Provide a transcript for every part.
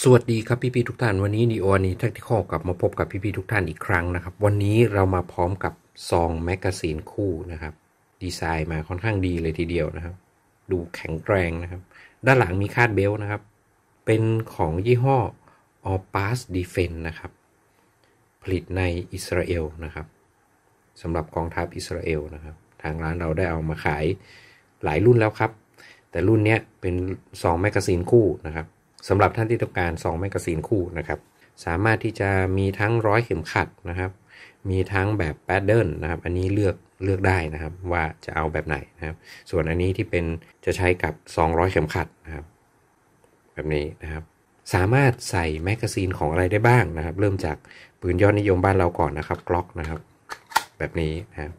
สวัสดีครับ พี่ๆทุกท่าน วันนี้นีโอนีทักทิคอกลับมาพบกับพี่ๆทุกท่านอีกครั้งนะครับวันนี้เรามาพร้อมกับซองแมกกาซีนคู่นะครับดีไซน์มาค่อนข้างดีเลยทีเดียวนะครับ ดูแข็งแรงนะครับ ด้านหลังมีคาดเบลนะครับ เป็นของยี่ห้อ All Pass Defense นะครับผลิตในอิสราเอลนะครับสำหรับกองทัพอิสราเอลนะครับทางร้านเราได้เอามาขายหลายรุ่นแล้วครับ แต่รุ่นนี้เป็นซองแมกกาซีนคู่นะครับสำหรับท่านที่ต้องการ2องแมกกาซีนคู่นะครับ สามารถที่จะมีทั้งร้อยเข็มขัดนะครับ มีทั้งแบบแพดเดิลนะครับอันนี้เลือกเลือกได้นะครับว่าจะเอาแบบไหนนะครับ ส่วนอันนี้ที่เป็นจะใช้กับ2องร้อยเข็มขัดนะครับแบบนี้นะครับ สามารถใส่แมกกาซีนของอะไรได้บ้างนะครับ เริ่มจากปืนยอดนิยมบ้านเราก่อนนะครับกล็อกนะครับ แบบนี้นะครับ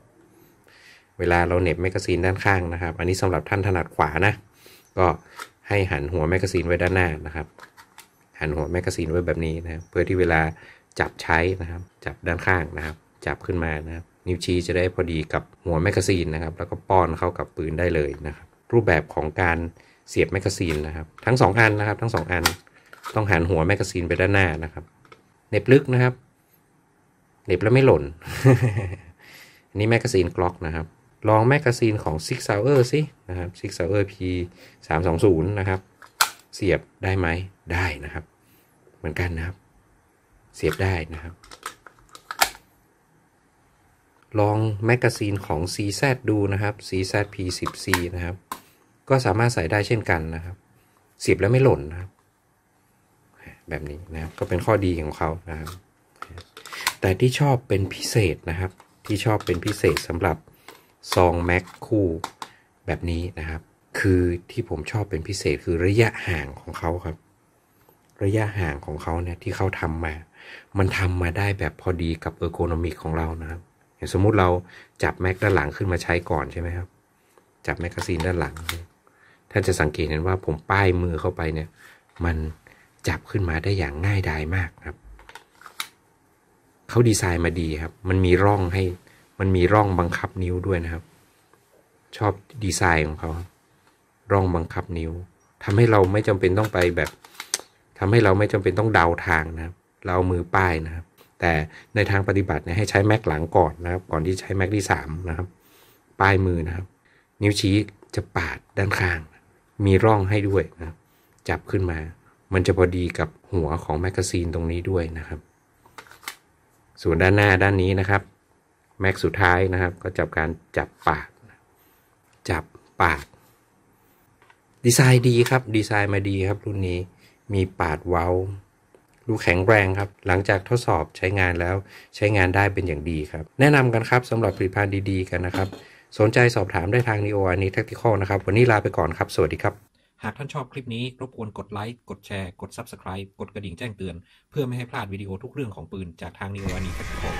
เวลาเราเน็บแมกกาซีนด้านข้างนะครับอันนี้สำหรับท่านถนัดขวานะก็ให้หันหัวแมกกาซีนไว้ด้านหน้านะครับ หันหัวแมกกาซีนไว้แบบนี้นะครับ เพื่อที่เวลาจับใช้นะครับ จับด้านข้างนะครับ จับขึ้นมานะครับ นิ้วชี้จะได้พอดีกับหัวแมกกาซีนนะครับ แล้วก็ป้อนเข้ากับปืนได้เลยนะครับ รูปแบบของการเสียบแมกกาซีนนะครับ ทั้ง2อันนะครับ ทั้ง2อัน ต้องหันหัวแมกกาซีนไปด้านหน้านะครับเน็บลึกนะครับเน็บแล้วไม่หล่น อันนี้แมกกาซีนกล็อกนะครับลองแมกกาซีนของ Six ซ o ร์สินะครับ Six ส o u r อ3 2 0 นะครับ เสียบได้ไหมได้นะครับ เหมือนกันนะครับ เสียบได้นะครับ ลองแมกกาซีนของ CZ ดูนะครับ CZ P 1 0 C นะครับ ก็สามารถใส่ได้เช่นกันนะครับ เสียบแล้วไม่หล่นนะครับ แบบนี้นะครับก็เป็นข้อดีของเขานะครับ แต่ที่ชอบเป็นพิเศษนะครับ ที่ชอบเป็นพิเศษสำหรับซองแม็กคู่แบบนี้นะครับ คือที่ผมชอบเป็นพิเศษคือระยะห่างของเขาครับ ระยะห่างของเขาเนี่ยที่เขาทำมา มันทำมาได้แบบพอดีกับเออร์โกนอมิก ของเรานะครับอย่างสมมุติเราจับแม็กด้านหลังขึ้นมาใช้ก่อนใช่ไหมครับ จับแมกกาซีนด้านหลังท่านจะสังเกตเห็นว่าผมป้ายมือเข้าไปเนี่ย มันจับขึ้นมาได้อย่างง่ายดายมากครับเขาดีไซน์มาดีครับ มันมีร่องให้มันมีร่องบังคับนิ้วด้วยนะครับ ชอบดีไซน์ของเขาร่องบังคับนิ้ว ทำให้เราไม่จำเป็นต้องไปแบบ ทำให้เราไม่จำเป็นต้องเดาทางนะครับ เรามือป้ายนะครับ แต่ในทางปฏิบัติเนี่ยให้ใช้แม็กหลังก่อนนะครับ ก่อนที่ใช้แม็กที่3 นะครับป้ายมือนะครับ นิ้วชี้จะปาดด้านข้างมีร่องให้ด้วยนะจับขึ้นมา มันจะพอดีกับหัวของแมกกาซีนตรงนี้ด้วยนะครับ ส่วนด้านหน้าด้านนี้นะครับแม็กสุดท้ายนะครับก็จับการจับปาก จับปากดีไซน์ดีครับดีไซน์มาดีครับ รุ่นนี้มีปาดเว้าดูแข็งแรงครับ หลังจากทดสอบใช้งานแล้วใช้งานได้เป็นอย่างดีครับ แนะนำกันครับสำหรับผลิตภัณฑ์ดีๆกันนะครับ สนใจสอบถามได้ทางน n อ o a n i t a c t i คอลนะครับวันนี้ลาไปก่อนครับ สวัสดีครับ หากท่านชอบคลิปนี้ รบกวนกดไลค์กดแชร์กด Subscribe กดกระดิ่งแจ้งเตือน เพื่อไม่ให้พลาดวิดีโอทุกเรื่องของปืนจากทางน n อ o a n i t a c t i คอล